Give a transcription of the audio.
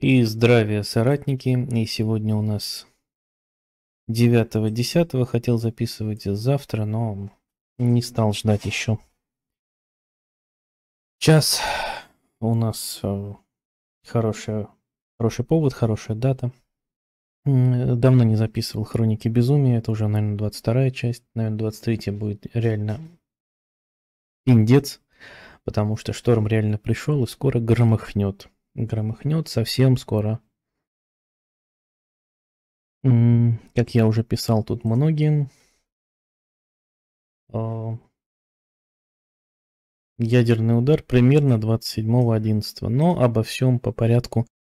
И здравия, соратники. И сегодня у нас 9-10 хотел записывать завтра, но не стал ждать еще. Час у нас э, хорошая, хороший повод, хорошая дата. Давно не записывал «Хроники безумия», это уже, наверное, 22 часть, наверное, 23 будет реально пиндец, потому что шторм реально пришел и скоро громыхнет громыхнет совсем скоро. Как я уже писал тут многим, э, ядерный удар примерно 27.11, но обо всем по порядку